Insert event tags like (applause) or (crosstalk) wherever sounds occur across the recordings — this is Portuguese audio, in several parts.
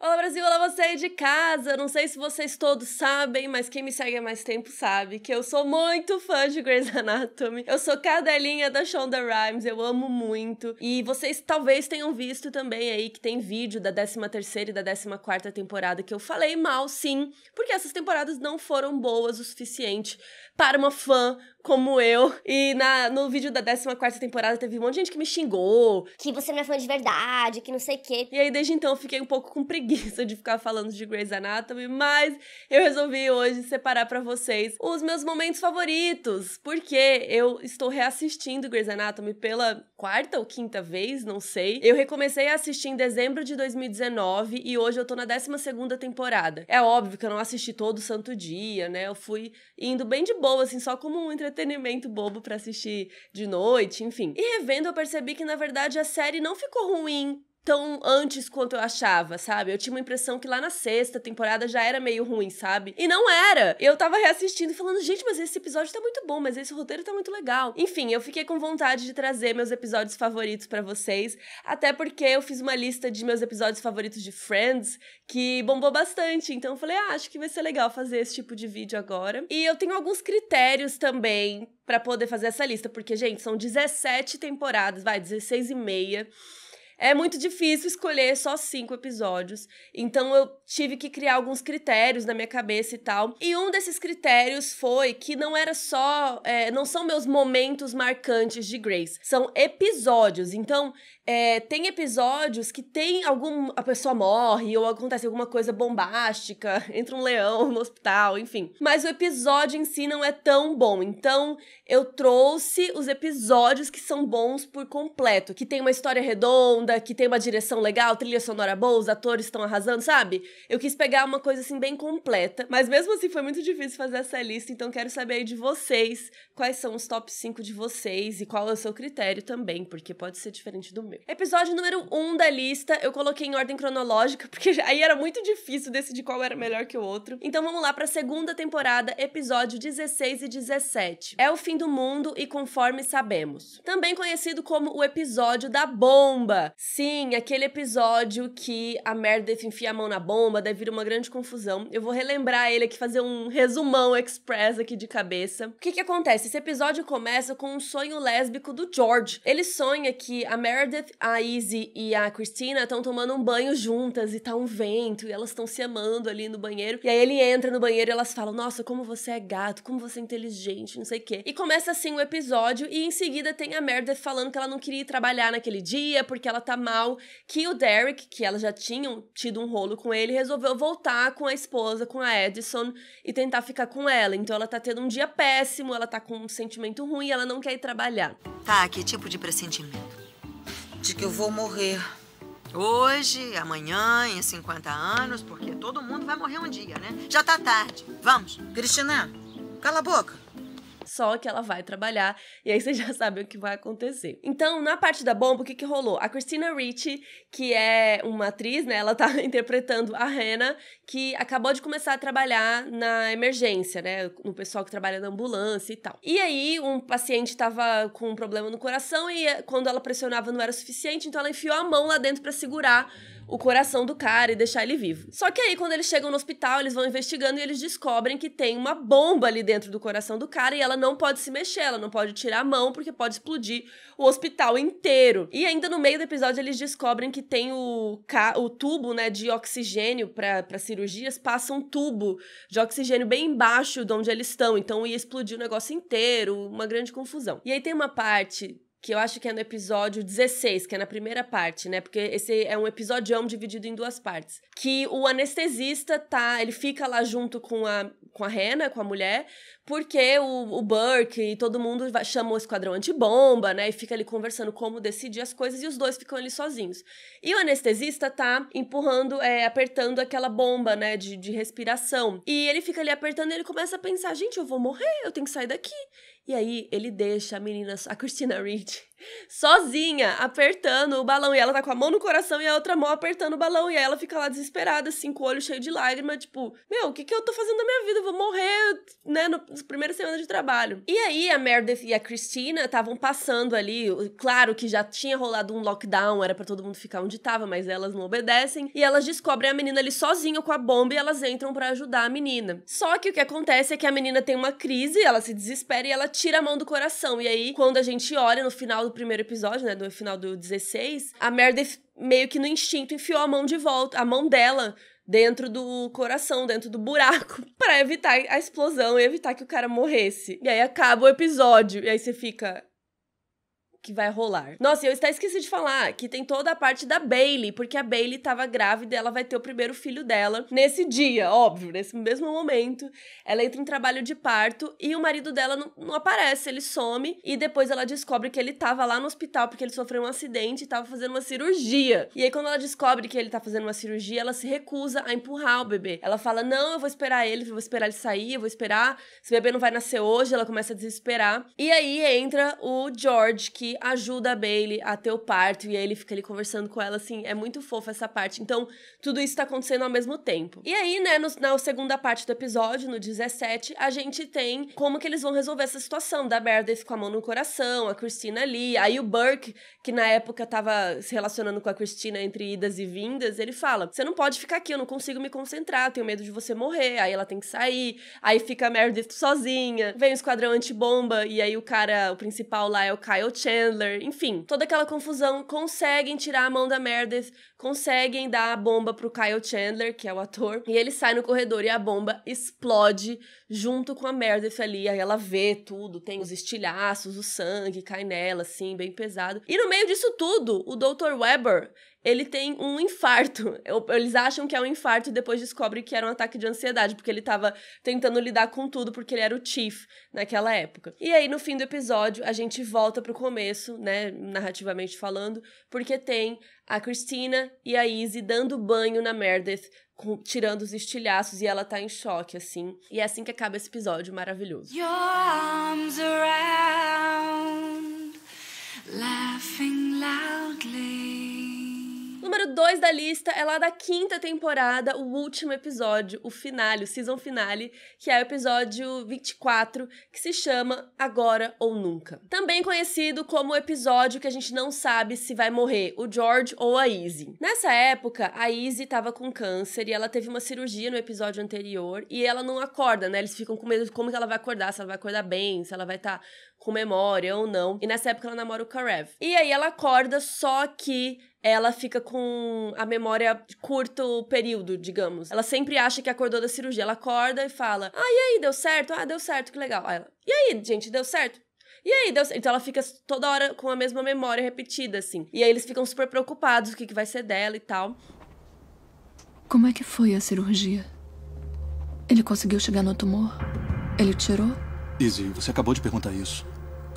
Olá Brasil, olá você aí de casa! Não sei se vocês todos sabem, mas quem me segue há mais tempo sabe que eu sou muito fã de Grey's Anatomy. Eu sou cadelinha da Shonda Rhimes, eu amo muito. E vocês talvez tenham visto também aí que tem vídeo da 13 terceira e da 14 quarta temporada que eu falei mal, sim, porque essas temporadas não foram boas o suficiente para uma fã como eu. E na, no vídeo da 14 temporada teve um monte de gente que me xingou. Que você não é fã de verdade, que não sei o quê. E aí, desde então, eu fiquei um pouco com preguiça de ficar falando de Grey's Anatomy, mas eu resolvi hoje separar para vocês os meus momentos favoritos, porque eu estou reassistindo Grey's Anatomy pela quarta ou quinta vez, não sei. Eu recomecei a assistir em dezembro de 2019 e hoje eu tô na 12 temporada. É óbvio que eu não assisti todo santo dia, né? Eu fui indo bem de boa, assim, só como um entretenimento entretenimento bobo para assistir de noite, enfim. E revendo, eu percebi que na verdade a série não ficou ruim tão antes quanto eu achava, sabe? Eu tinha uma impressão que lá na sexta temporada já era meio ruim, sabe? E não era. Eu tava reassistindo e falando, gente, mas esse episódio tá muito bom, mas esse roteiro tá muito legal. Enfim, eu fiquei com vontade de trazer meus episódios favoritos para vocês, até porque eu fiz uma lista de meus episódios favoritos de Friends que bombou bastante. Então eu falei, ah, acho que vai ser legal fazer esse tipo de vídeo agora. E eu tenho alguns critérios também para poder fazer essa lista, porque gente, são 17 temporadas, vai 16 e meia é muito difícil escolher só cinco episódios. Então eu tive que criar alguns critérios na minha cabeça e tal. E um desses critérios foi que não era só. É, não são meus momentos marcantes de Grace, são episódios. Então é, tem episódios que tem algum. A pessoa morre ou acontece alguma coisa bombástica, (laughs) entra um leão no hospital, enfim. Mas o episódio em si não é tão bom. Então eu trouxe os episódios que são bons por completo. Que tem uma história redonda, que tem uma direção legal, trilha sonora boa, os atores estão arrasando, sabe? Eu quis pegar uma coisa assim bem completa. Mas mesmo assim foi muito difícil fazer essa lista, então quero saber aí de vocês quais são os top 5 de vocês e qual é o seu critério também, porque pode ser diferente do meu. Episódio número 1 um da lista, eu coloquei em ordem cronológica, (laughs) porque aí era muito difícil decidir qual era melhor que o outro. Então vamos lá pra segunda temporada, episódio 16 e 17. É o fim do mundo e conforme sabemos. Também conhecido como o episódio da bomba. Sim, aquele episódio que a Meredith enfia a mão na bomba, deve vir uma grande confusão. Eu vou relembrar ele aqui, fazer um resumão express aqui de cabeça. O que que acontece? Esse episódio começa com um sonho lésbico do George. Ele sonha que a Meredith a Izzy e a Christina estão tomando um banho juntas e tá um vento e elas estão se amando ali no banheiro. E aí ele entra no banheiro e elas falam: Nossa, como você é gato, como você é inteligente, não sei o quê. E começa assim o episódio e em seguida tem a Meredith falando que ela não queria ir trabalhar naquele dia porque ela tá mal. Que o Derek, que elas já tinham tido um rolo com ele, resolveu voltar com a esposa, com a Edison e tentar ficar com ela. Então ela tá tendo um dia péssimo, ela tá com um sentimento ruim, ela não quer ir trabalhar. Tá, que tipo de pressentimento? de que eu vou morrer. Hoje, amanhã, em 50 anos, porque todo mundo vai morrer um dia, né? Já tá tarde. Vamos. Cristina, cala a boca só que ela vai trabalhar, e aí (laughs) vocês já sabem o que vai acontecer. Então, na parte da bomba, o que, que rolou? A Christina Ricci, que é uma atriz, né, ela tá (laughs) interpretando a Hannah, que acabou de começar a trabalhar na emergência, né, no pessoal que trabalha na ambulância e tal. E aí, um paciente tava com um problema no coração e eh, quando ela pressionava não era suficiente, então ela enfiou a mão lá dentro para segurar o coração do cara e deixar ele vivo. Só que aí, quando eles chegam no hospital, eles vão investigando e eles descobrem que tem uma bomba ali dentro do coração do cara e ela não pode se mexer, ela não pode tirar a mão porque pode explodir o hospital inteiro. E ainda no meio do episódio, eles descobrem que tem o, o tubo né, de oxigênio para cirurgias, passa um tubo de oxigênio bem embaixo de onde eles estão, então ia explodir o negócio inteiro, uma grande confusão. E aí tem uma parte que eu acho que é no episódio 16, que é na primeira parte, né? Porque esse é um episódio dividido em duas partes. Que o anestesista tá, ele fica lá junto com a, com a Hannah, com a mulher, porque o, o Burke e todo mundo vai, chama o esquadrão antibomba, né? E fica ali conversando como decidir as coisas e os dois ficam ali sozinhos. E o anestesista tá empurrando, é, apertando aquela bomba, né, de, de respiração. E ele fica ali apertando e ele começa a pensar: gente, eu vou morrer, eu tenho que sair daqui. E aí ele deixa a menina, a Christina Reed, (laughs) sozinha, apertando o balão. E ela tá com a mão no coração e a outra mão apertando o balão. E aí ela fica lá desesperada, assim, com o olho cheio de lágrima, tipo, meu, o que, que eu tô fazendo na minha vida? Eu vou morrer, né, nas primeiras semanas de trabalho. E aí a Meredith e a Christina estavam passando ali. Claro que já tinha rolado um lockdown, era para todo mundo ficar onde tava, mas elas não obedecem. E elas descobrem a menina ali sozinha com a bomba e elas entram para ajudar a menina. Só que o que acontece é que a menina tem uma crise, ela se desespera e ela tira a mão do coração. E aí, quando a gente olha no final do primeiro episódio, né? No final do 16, a Meredith meio que no instinto enfiou a mão de volta, a mão dela dentro do coração, dentro do buraco, (laughs) para evitar a explosão e evitar que o cara morresse. E aí acaba o episódio. E aí você fica, que vai rolar. Nossa, eu até esqueci de falar que tem toda a parte da Bailey, porque a Bailey tava grávida e ela vai ter o primeiro filho dela nesse dia, óbvio, nesse mesmo momento. Ela entra em trabalho de parto e o marido dela não, não aparece, ele some e depois ela descobre que ele tava lá no hospital porque ele sofreu um acidente e tava fazendo uma cirurgia. E aí quando ela descobre que ele tá fazendo uma cirurgia, ela se recusa a empurrar o bebê. Ela fala: "Não, eu vou esperar ele, eu vou esperar ele sair, eu vou esperar. Esse bebê não vai nascer hoje". Ela começa a desesperar. E aí entra o George que ajuda a Bailey a ter o parto e aí ele fica ali conversando com ela, assim, é muito fofa essa parte. Então, tudo isso tá acontecendo ao mesmo tempo. E aí, né, no, na segunda parte do episódio, no 17, a gente tem como que eles vão resolver essa situação da Meredith com a mão no coração, a Cristina ali, aí o Burke, que na época tava se relacionando com a Cristina entre idas e vindas, ele fala: "Você não pode ficar aqui, eu não consigo me concentrar, tenho medo de você morrer". Aí ela tem que sair, aí fica a Meredith sozinha. Vem o esquadrão antibomba e aí o cara, o principal lá é o Kyle Chan Chandler, enfim, toda aquela confusão, conseguem tirar a mão da Meredith, conseguem dar a bomba pro Kyle Chandler, que é o ator, e ele sai no corredor e a bomba explode junto com a Meredith ali, aí ela vê tudo, tem os estilhaços, o sangue cai nela, assim, bem pesado. E no meio disso tudo, o Dr. Weber, ele tem um infarto. Eles acham que é um infarto e depois descobrem que era um ataque de ansiedade, porque ele tava tentando lidar com tudo, porque ele era o Chief naquela época. E aí, no fim do episódio, a gente volta pro começo, né, narrativamente falando, porque tem a Christina e a Izzy dando banho na Meredith com, tirando os estilhaços e ela tá em choque, assim. E é assim que acaba esse episódio maravilhoso. Your arms around, laughing loudly. 2 da lista é lá da quinta temporada, o último episódio, o finale, o season finale, que é o episódio 24, que se chama Agora ou Nunca. Também conhecido como o episódio que a gente não sabe se vai morrer, o George ou a Izzy. Nessa época, a Izzy tava com câncer e ela teve uma cirurgia no episódio anterior e ela não acorda, né? Eles ficam com medo de como que ela vai acordar, se ela vai acordar bem, se ela vai estar tá com memória ou não. E nessa época ela namora o Karev. E aí ela acorda, só que ela fica com a memória de curto período, digamos. Ela sempre acha que acordou da cirurgia. Ela acorda e fala: Ah, e aí, deu certo? Ah, deu certo, que legal. Aí ela, e aí, gente, deu certo? E aí, deu certo. Então ela fica toda hora com a mesma memória repetida, assim. E aí eles ficam super preocupados: o que, que vai ser dela e tal. Como é que foi a cirurgia? Ele conseguiu chegar no tumor? Ele tirou? Izzy, você acabou de perguntar isso.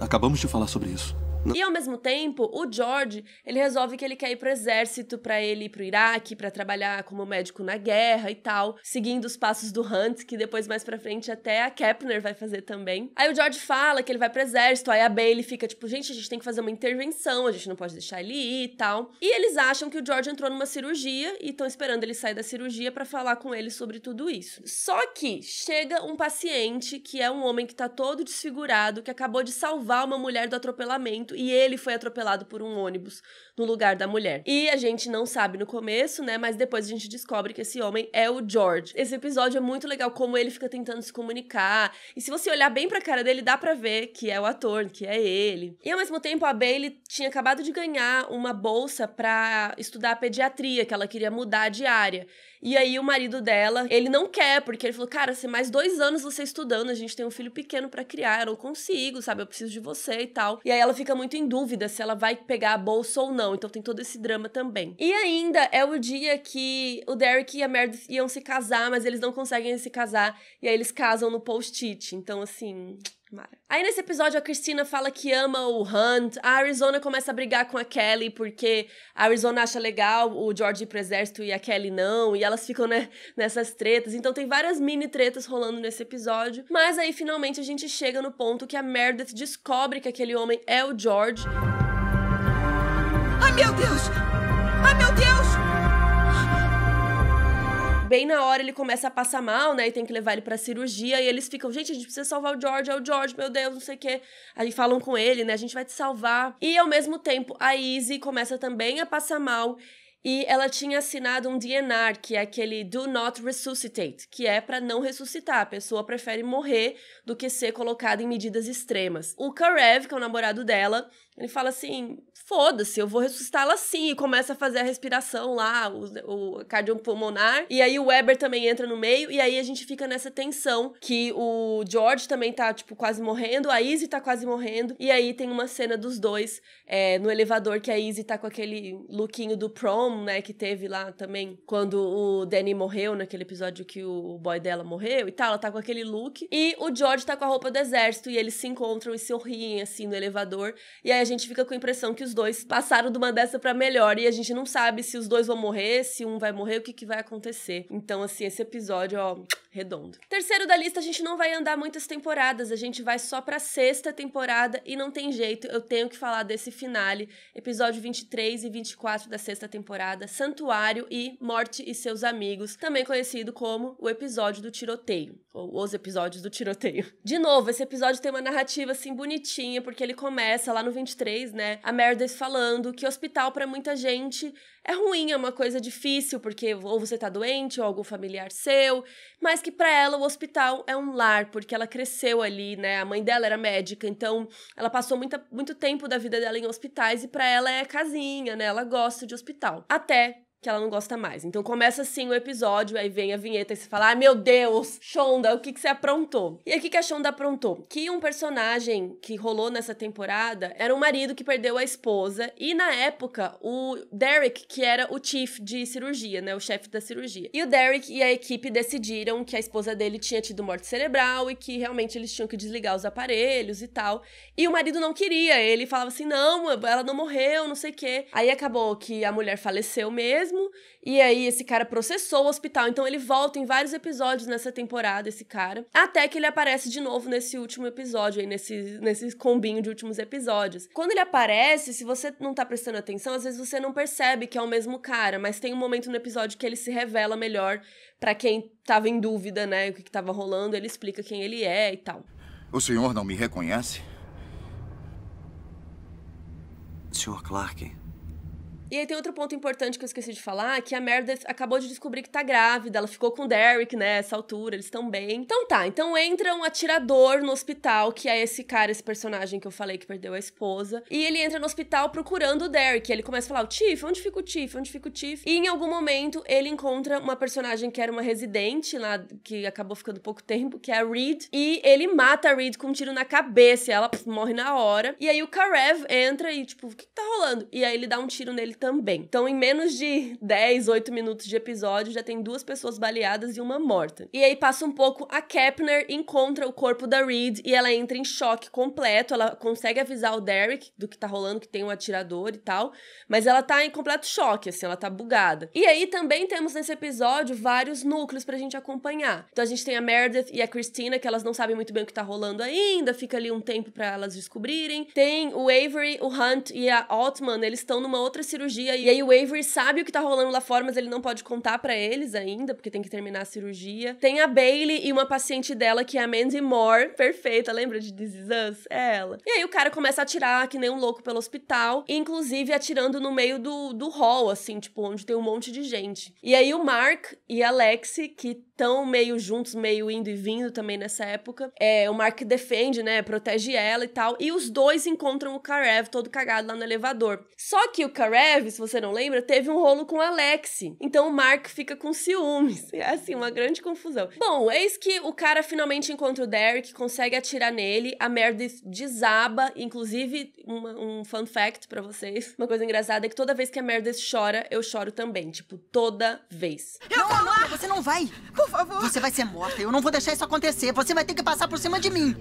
Acabamos de falar sobre isso. E ao mesmo tempo, o George, ele resolve que ele quer ir pro exército para ele ir pro Iraque, para trabalhar como médico na guerra e tal, seguindo os passos do Hunt, que depois mais pra frente até a Kepner vai fazer também. Aí o George fala que ele vai pro exército, aí a Bailey fica tipo, gente, a gente tem que fazer uma intervenção, a gente não pode deixar ele ir e tal. E eles acham que o George entrou numa cirurgia e estão esperando ele sair da cirurgia para falar com ele sobre tudo isso. Só que chega um paciente que é um homem que tá todo desfigurado, que acabou de salvar uma mulher do atropelamento e ele foi atropelado por um ônibus no lugar da mulher. E a gente não sabe no começo, né? Mas depois a gente descobre que esse homem é o George. Esse episódio é muito legal como ele fica tentando se comunicar. E se você olhar bem pra cara dele, dá pra ver que é o ator, que é ele. E ao mesmo tempo, a Bailey tinha acabado de ganhar uma bolsa para estudar pediatria, que ela queria mudar de área. E aí o marido dela, ele não quer, porque ele falou: Cara, se assim, mais dois anos você estudando, a gente tem um filho pequeno para criar, eu não consigo, sabe? Eu preciso de você e tal. E aí ela fica muito em dúvida se ela vai pegar a bolsa ou não. Então tem todo esse drama também. E ainda é o dia que o Derek e a Meredith iam se casar, mas eles não conseguem se casar. E aí eles casam no post-it. Então, assim. Mara. Aí nesse episódio a Cristina fala que ama o Hunt, a Arizona começa a brigar com a Kelly porque a Arizona acha legal o George ir pro exército e a Kelly não, e elas ficam né, nessas tretas. Então tem várias mini tretas rolando nesse episódio, mas aí finalmente a gente chega no ponto que a Meredith descobre que aquele homem é o George. Ai meu Deus! Bem na hora ele começa a passar mal, né? E tem que levar ele pra cirurgia. E eles ficam, gente, a gente precisa salvar o George, é o George, meu Deus, não sei o quê. Aí falam com ele, né? A gente vai te salvar. E ao mesmo tempo, a Izzy começa também a passar mal. E ela tinha assinado um DNR, que é aquele Do Not Resuscitate, que é para não ressuscitar. A pessoa prefere morrer do que ser colocada em medidas extremas. O Karev, que é o namorado dela, ele fala assim: foda-se, eu vou ressuscitá-la sim. E começa a fazer a respiração lá, o, o cardiopulmonar. E aí o Weber também entra no meio. E aí a gente fica nessa tensão que o George também tá, tipo, quase morrendo, a Izzy tá quase morrendo. E aí tem uma cena dos dois é, no elevador que a Izzy tá com aquele lookinho do prom né, que teve lá também quando o Danny morreu, naquele episódio que o boy dela morreu e tal. Ela tá com aquele look. E o George tá com a roupa do exército e eles se encontram e se sorriem, assim, no elevador. E aí a gente fica com a impressão que os dois passaram de uma dessa pra melhor. E a gente não sabe se os dois vão morrer, se um vai morrer, o que, que vai acontecer. Então, assim, esse episódio, ó, redondo. Terceiro da lista, a gente não vai andar muitas temporadas, a gente vai só pra sexta temporada e não tem jeito, eu tenho que falar desse finale, episódio 23 e 24 da sexta temporada temporada Santuário e Morte e seus amigos, também conhecido como o episódio do tiroteio, ou os episódios do tiroteio. (laughs) De novo, esse episódio tem uma narrativa assim bonitinha, porque ele começa lá no 23, né? A Meredith falando que hospital para muita gente é ruim, é uma coisa difícil, porque ou você tá doente, ou algum familiar seu, mas que para ela o hospital é um lar, porque ela cresceu ali, né? A mãe dela era médica, então ela passou muita, muito tempo da vida dela em hospitais e para ela é casinha, né? Ela gosta de hospital. Até que ela não gosta mais. Então começa assim o episódio, aí vem a vinheta e você fala: Ai meu Deus, Shonda, o que, que você aprontou? E aí o que, que a Shonda aprontou? Que um personagem que rolou nessa temporada era um marido que perdeu a esposa, e na época o Derek, que era o chief de cirurgia, né? O chefe da cirurgia. E o Derek e a equipe decidiram que a esposa dele tinha tido morte cerebral e que realmente eles tinham que desligar os aparelhos e tal. E o marido não queria, ele falava assim: não, ela não morreu, não sei o quê. Aí acabou que a mulher faleceu mesmo mesmo. E aí esse cara processou o hospital, então ele volta em vários episódios nessa temporada, esse cara. Até que ele aparece de novo nesse último episódio, aí nesse, nesse combinho de últimos episódios. Quando ele aparece, se você não tá prestando atenção, às vezes você não percebe que é o mesmo cara, mas tem um momento no episódio que ele se revela melhor para quem tava em dúvida, né, o que, que tava rolando, ele explica quem ele é e tal. O senhor não me reconhece? Sr. Clark, e aí tem outro ponto importante que eu esqueci de falar, que a Meredith acabou de descobrir que tá grávida, ela ficou com o Derek, né, essa altura, eles estão bem. Então tá, então entra um atirador no hospital, que é esse cara, esse personagem que eu falei que perdeu a esposa, e ele entra no hospital procurando o Derek, ele começa a falar, o Tiff, onde fica o Tiff, onde fica o Tiff? E em algum momento ele encontra uma personagem que era uma residente lá, que acabou ficando pouco tempo, que é a Reed, e ele mata a Reed com um tiro na cabeça, e ela pff, morre na hora, e aí o Karev entra e tipo, o que, que tá rolando? E aí ele dá um tiro nele também. Então, em menos de 10, 8 minutos de episódio, já tem duas pessoas baleadas e uma morta. E aí passa um pouco, a Kepner encontra o corpo da Reed e ela entra em choque completo. Ela consegue avisar o Derek do que tá rolando, que tem um atirador e tal, mas ela tá em completo choque, assim, ela tá bugada. E aí também temos nesse episódio vários núcleos pra gente acompanhar. Então a gente tem a Meredith e a Christina, que elas não sabem muito bem o que tá rolando ainda, fica ali um tempo para elas descobrirem. Tem o Avery, o Hunt e a Altman, eles estão numa outra cirurgia cirurgia. E aí o Avery sabe o que tá rolando lá fora, mas ele não pode contar para eles ainda, porque tem que terminar a cirurgia. Tem a Bailey e uma paciente dela, que é a Mandy Moore, perfeita, lembra de This Is Us? É ela. E aí o cara começa a atirar que nem um louco pelo hospital, inclusive atirando no meio do, do hall, assim, tipo, onde tem um monte de gente. E aí o Mark e a Lexi, que estão meio juntos, meio indo e vindo também nessa época, é, o Mark defende, né, protege ela e tal, e os dois encontram o Karev todo cagado lá no elevador. Só que o Karev se você não lembra, teve um rolo com Alexi. Então o Mark fica com ciúmes. (laughs) É assim, uma grande confusão. Bom, eis que o cara finalmente encontra o Derek, consegue atirar nele, a Meredith desaba. Inclusive, uma, um fun fact para vocês: uma coisa engraçada é que toda vez que a Meredith chora, eu choro também. Tipo, toda vez. Eu não, vou você não vai! Por favor! Você vai ser morta, eu não vou deixar isso acontecer. Você vai ter que passar por cima de mim.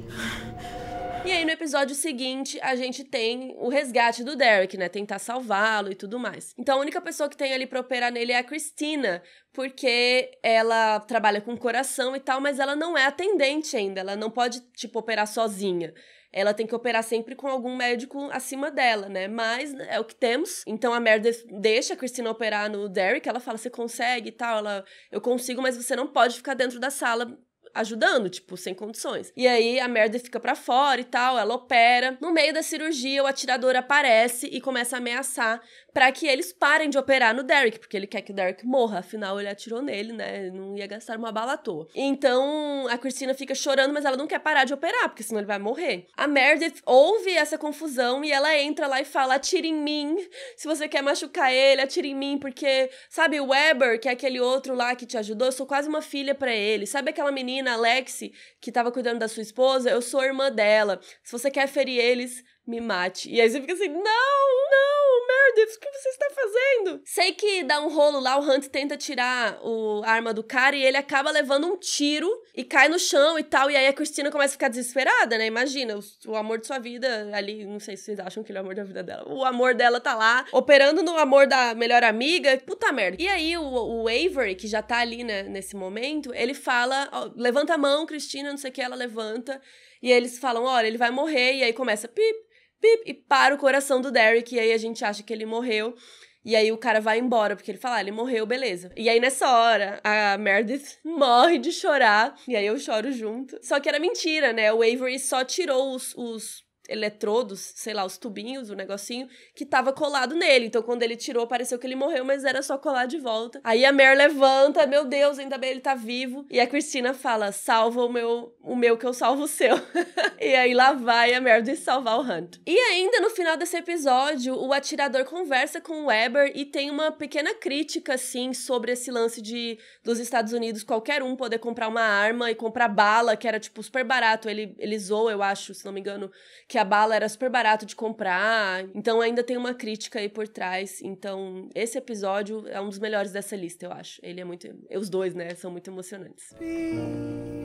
E aí, no episódio seguinte, a gente tem o resgate do Derek, né? Tentar salvá-lo e tudo mais. Então, a única pessoa que tem ali pra operar nele é a Cristina porque ela trabalha com coração e tal, mas ela não é atendente ainda. Ela não pode, tipo, operar sozinha ela tem que operar sempre com algum médico acima dela, né? Mas né, é o que temos. Então a merda deixa a Cristina operar no Derek, ela fala: "Você consegue?" e tal, ela: "Eu consigo, mas você não pode ficar dentro da sala ajudando, tipo, sem condições. E aí a merda fica para fora e tal, ela opera. No meio da cirurgia, o atirador aparece e começa a ameaçar para que eles parem de operar no Derek, porque ele quer que o Derek morra, afinal ele atirou nele, né? não ia gastar uma bala à toa. Então a Cristina fica chorando, mas ela não quer parar de operar, porque senão ele vai morrer. A Meredith ouve essa confusão e ela entra lá e fala: atire em mim, se você quer machucar ele, atire em mim, porque, sabe, o Weber, que é aquele outro lá que te ajudou, eu sou quase uma filha para ele, sabe aquela menina menina, Lexi, que estava cuidando da sua esposa, eu sou irmã dela. Se você quer ferir eles, me mate. E aí você fica assim, não, não, Meredith, o que você está fazendo? Sei que dá um rolo lá, o Hunt tenta tirar o, a arma do cara e ele acaba levando um tiro e cai no chão e tal. E aí a Cristina começa a ficar desesperada, né? Imagina, o, o, amor de sua vida ali, não sei se vocês acham que ele é o amor da vida dela. O amor dela tá lá, operando no amor da melhor amiga. Puta merda. E aí o, o Avery, que já tá ali, né, nesse momento, ele fala, ó, levanta a mão, Cristina, não sei o que, ela levanta. E eles falam: olha, ele vai morrer. E aí começa pip, pip, e para o coração do Derek. E aí a gente acha que ele morreu. E aí o cara vai embora, porque ele fala, ah, ele morreu, beleza. E aí nessa hora, a Meredith morre de chorar, e aí eu choro junto. Só que era mentira, né? O Avery só tirou os, os eletrodos, sei lá, os tubinhos, o negocinho, que tava colado nele. Então, quando ele tirou, pareceu que ele morreu, mas era só colar de volta. Aí a Mer levanta, meu Deus, ainda bem ele tá vivo. E a Cristina fala: salva o meu, o meu que eu salvo o seu. (laughs) e aí lá vai a Mer de salvar o Hunt. E ainda no final desse episódio, o atirador conversa com o Weber e tem uma pequena crítica, assim, sobre esse lance de dos Estados Unidos qualquer um poder comprar uma arma e comprar bala, que era, tipo, super barato. Ele, ele eu acho, se não me engano, que a bala era super barato de comprar. Então ainda tem uma crítica aí por trás. Então esse episódio é um dos melhores dessa lista, eu acho. Ele é muito. Os dois, né? São muito emocionantes.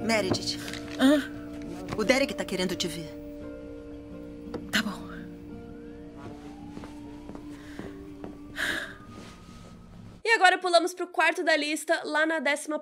Meredith. O Derek tá querendo te ver. Tá bom. E agora pulamos pro quarto da lista, lá na 11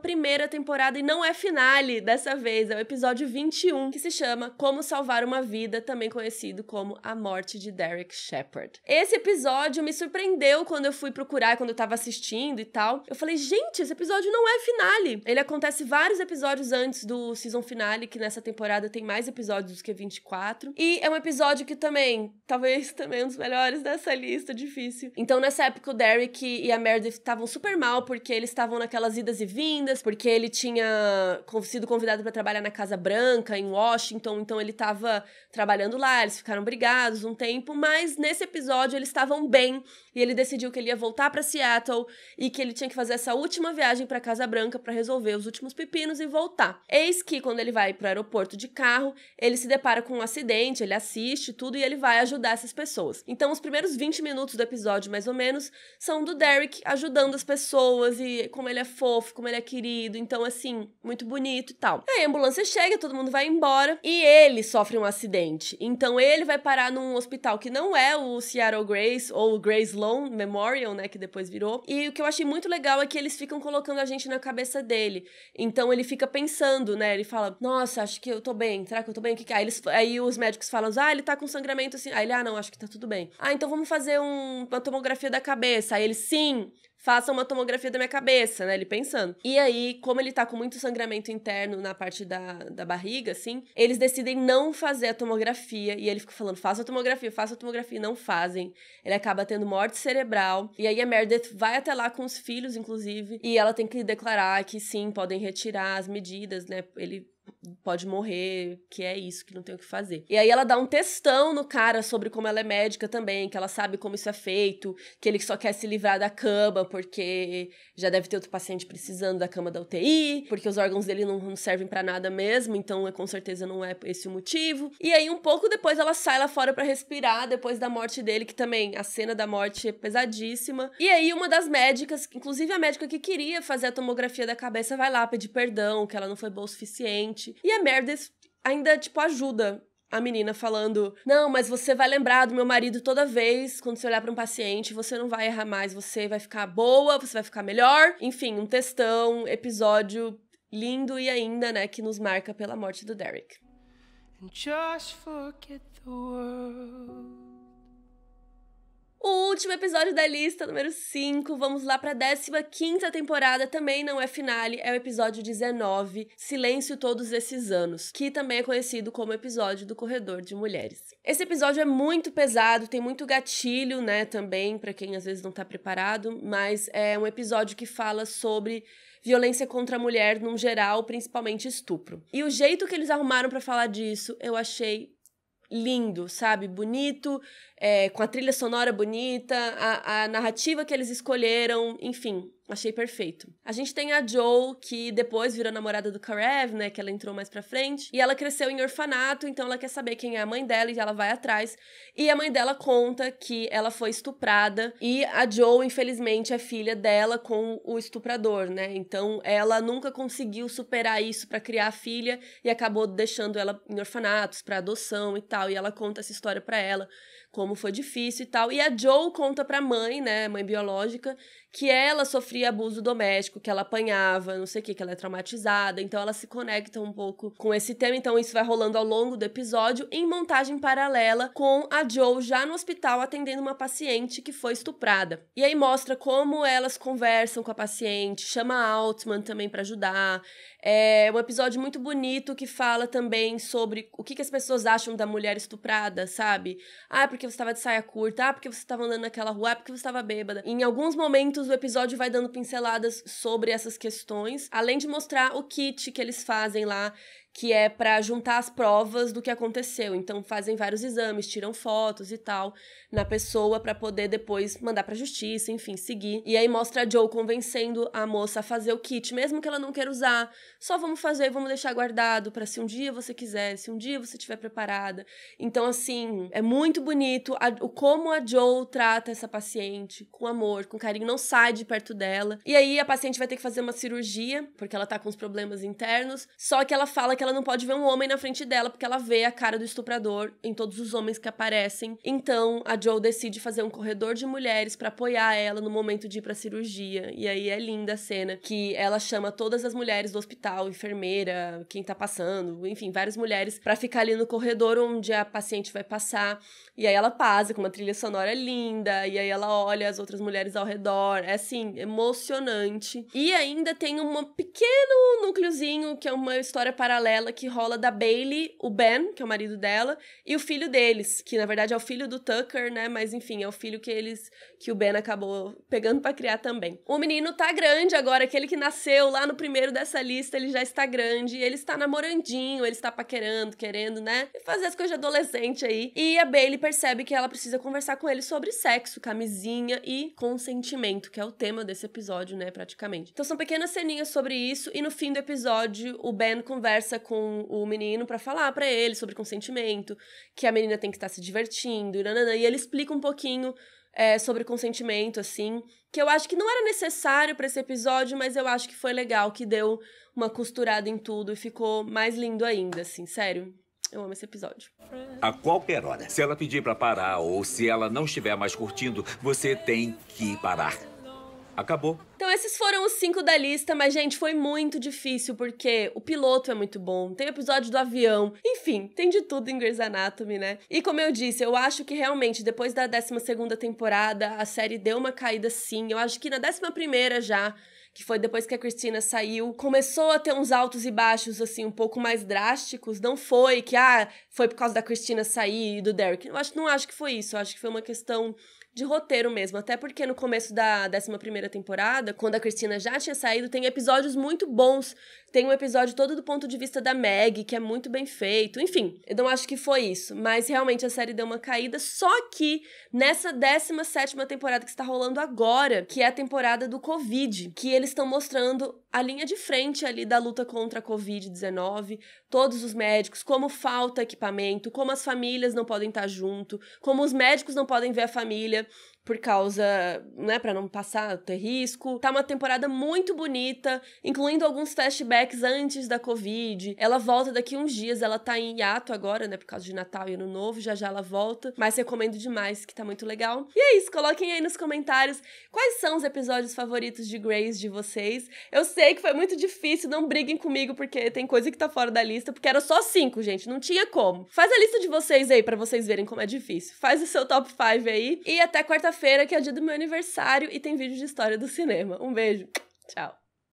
temporada, e não é finale dessa vez, é o episódio 21, que se chama Como Salvar uma Vida, também conhecido como A Morte de Derek Shepard. Esse episódio me surpreendeu quando eu fui procurar, quando eu tava assistindo e tal. Eu falei, gente, esse episódio não é finale. Ele acontece vários episódios antes do season finale, que nessa temporada tem mais episódios do que 24. E é um episódio que também, talvez (laughs) também é um dos melhores dessa lista, difícil. Então nessa época o Derek e a Meredith estavam super mal porque eles estavam naquelas idas e vindas, porque ele tinha sido convidado para trabalhar na Casa Branca, em Washington, então ele estava trabalhando lá, eles ficaram brigados um tempo, mas nesse episódio eles estavam bem e ele decidiu que ele ia voltar para Seattle e que ele tinha que fazer essa última viagem para Casa Branca para resolver os últimos pepinos e voltar. Eis que quando ele vai para o aeroporto de carro, ele se depara com um acidente, ele assiste tudo e ele vai ajudar essas pessoas. Então os primeiros 20 minutos do episódio, mais ou menos, são do Derek ajudando tratando as pessoas e como ele é fofo, como ele é querido. Então, assim, muito bonito e tal. Aí a ambulância chega, todo mundo vai embora e ele sofre um acidente. Então, ele vai parar num hospital que não é o Seattle Grace ou o Grace Sloan Memorial, né, que depois virou. E o que eu achei muito legal é que eles ficam colocando a gente na cabeça dele. Então, ele fica pensando, né? Ele fala: "Nossa, acho que eu tô bem. Será que eu tô bem? O que que é?" Aí, eles, aí os médicos falam: "Ah, ele tá com sangramento assim". Aí ele: "Ah, não, acho que tá tudo bem". Ah, então vamos fazer um, uma tomografia da cabeça. Aí ele: "Sim" faça uma tomografia da minha cabeça, né? Ele pensando. E aí, como ele tá com muito sangramento interno na parte da, da barriga, assim, eles decidem não fazer a tomografia. E ele fica falando, faça a tomografia, faça a tomografia. E não fazem. Ele acaba tendo morte cerebral. E aí a Meredith vai até lá com os filhos, inclusive. E ela tem que declarar que sim, podem retirar as medidas, né? Ele pode morrer, que é isso, que não tem o que fazer. E aí ela dá um testão no cara sobre como ela é médica também, que ela sabe como isso é feito, que ele só quer se livrar da cama porque já deve ter outro paciente precisando da cama da UTI, porque os órgãos dele não, não servem para nada mesmo, então é, com certeza não é esse o motivo. E aí um pouco depois ela sai lá fora para respirar depois da morte dele, que também a cena da morte é pesadíssima. E aí uma das médicas, inclusive a médica que queria fazer a tomografia da cabeça, vai lá pedir perdão, que ela não foi boa o suficiente e a Meredith ainda, tipo, ajuda a menina falando: Não, mas você vai lembrar do meu marido toda vez quando você olhar para um paciente, você não vai errar mais, você vai ficar boa, você vai ficar melhor. Enfim, um textão, episódio lindo e ainda, né, que nos marca pela morte do Derek. And just forget the world. O último episódio da lista, número 5. Vamos lá pra 15 temporada. Também não é finale, é o episódio 19, Silêncio Todos Esses Anos, que também é conhecido como episódio do Corredor de Mulheres. Esse episódio é muito pesado, tem muito gatilho, né, também, para quem às vezes não tá preparado, mas é um episódio que fala sobre violência contra a mulher num geral, principalmente estupro. E o jeito que eles arrumaram para falar disso, eu achei lindo, sabe? Bonito, é, com a trilha sonora bonita, a, a narrativa que eles escolheram, enfim, Achei perfeito. A gente tem a Joe, que depois virou namorada do Karev, né? Que ela entrou mais pra frente. E ela cresceu em orfanato, então ela quer saber quem é a mãe dela e ela vai atrás. E a mãe dela conta que ela foi estuprada. E a Joe, infelizmente, é filha dela com o estuprador, né? Então ela nunca conseguiu superar isso para criar a filha e acabou deixando ela em orfanatos para adoção e tal. E ela conta essa história para ela como foi difícil e tal. E a Joe conta pra mãe, né, mãe biológica, que ela sofria abuso doméstico, que ela apanhava, não sei o que, que ela é traumatizada. Então elas se conectam um pouco com esse tema. Então isso vai rolando ao longo do episódio em montagem paralela com a Joe já no hospital atendendo uma paciente que foi estuprada. E aí mostra como elas conversam com a paciente, chama a Altman também para ajudar. É um episódio muito bonito que fala também sobre o que, que as pessoas acham da mulher estuprada, sabe? Ah, é porque você estava de saia curta, ah, porque você estava andando naquela rua, ah, porque você estava bêbada. Em alguns momentos o episódio vai dando pinceladas sobre essas questões, além de mostrar o kit que eles fazem lá, que é para juntar as provas do que aconteceu. Então fazem vários exames, tiram fotos e tal na pessoa para poder depois mandar para justiça, enfim, seguir. E aí mostra a Joe convencendo a moça a fazer o kit, mesmo que ela não queira usar. Só vamos fazer, vamos deixar guardado para se um dia você quiser, se um dia você estiver preparada. Então assim, é muito bonito a, o como a Joe trata essa paciente com amor, com carinho, não sai de perto dela. E aí a paciente vai ter que fazer uma cirurgia porque ela tá com os problemas internos, só que ela fala que que ela não pode ver um homem na frente dela, porque ela vê a cara do estuprador em todos os homens que aparecem. Então, a Joe decide fazer um corredor de mulheres para apoiar ela no momento de ir pra cirurgia. E aí é linda a cena que ela chama todas as mulheres do hospital, enfermeira, quem tá passando, enfim, várias mulheres, para ficar ali no corredor onde a paciente vai passar. E aí ela passa com uma trilha sonora linda, e aí ela olha as outras mulheres ao redor. É assim, emocionante. E ainda tem um pequeno núcleozinho que é uma história paralela paralela que rola da Bailey, o Ben, que é o marido dela, e o filho deles, que na verdade é o filho do Tucker, né? Mas enfim, é o filho que eles que o Ben acabou pegando para criar também. O menino tá grande agora, aquele que nasceu lá no primeiro dessa lista, ele já está grande, ele está namorandinho, ele está paquerando, querendo, né? fazer as coisas de adolescente aí. E a Bailey percebe que ela precisa conversar com ele sobre sexo, camisinha e consentimento, que é o tema desse episódio, né, praticamente. Então são pequenas ceninhas sobre isso e no fim do episódio o Ben conversa com o menino para falar para ele sobre consentimento, que a menina tem que estar tá se divertindo, e, nanana, e ele explica um pouquinho é, sobre consentimento, assim, que eu acho que não era necessário para esse episódio, mas eu acho que foi legal, que deu uma costurada em tudo e ficou mais lindo ainda, assim, sério. Eu amo esse episódio. A qualquer hora, se ela pedir para parar ou se ela não estiver mais curtindo, você tem que parar acabou. Então esses foram os cinco da lista, mas gente, foi muito difícil porque o piloto é muito bom, tem o episódio do avião, enfim, tem de tudo em Grey's Anatomy, né? E como eu disse, eu acho que realmente depois da 12 segunda temporada a série deu uma caída sim. Eu acho que na 11 primeira já que foi depois que a Cristina saiu, começou a ter uns altos e baixos, assim, um pouco mais drásticos. Não foi que, ah, foi por causa da Cristina sair e do Derek. Eu acho, não acho que foi isso. Eu acho que foi uma questão de roteiro mesmo. Até porque no começo da 11 temporada, quando a Cristina já tinha saído, tem episódios muito bons. Tem um episódio todo do ponto de vista da Meg, que é muito bem feito. Enfim, eu não acho que foi isso. Mas realmente a série deu uma caída. Só que nessa 17 temporada que está rolando agora, que é a temporada do Covid, que eles estão mostrando a linha de frente ali da luta contra a Covid-19, todos os médicos, como falta equipamento, como as famílias não podem estar junto, como os médicos não podem ver a família por causa, né, para não passar, ter risco. Tá uma temporada muito bonita, incluindo alguns flashbacks antes da Covid. Ela volta daqui uns dias, ela tá em hiato agora, né, por causa de Natal e Ano Novo, já já ela volta, mas recomendo demais, que tá muito legal. E é isso, coloquem aí nos comentários quais são os episódios favoritos de Grace de vocês. Eu sei que foi muito difícil, não briguem comigo porque tem coisa que tá fora da lista, porque era só cinco, gente, não tinha como. Faz a lista de vocês aí para vocês verem como é difícil. Faz o seu top 5 aí e até quarta quinta-feira, que é o dia do meu aniversário, e tem vídeo de história do cinema. Um beijo. Tchau.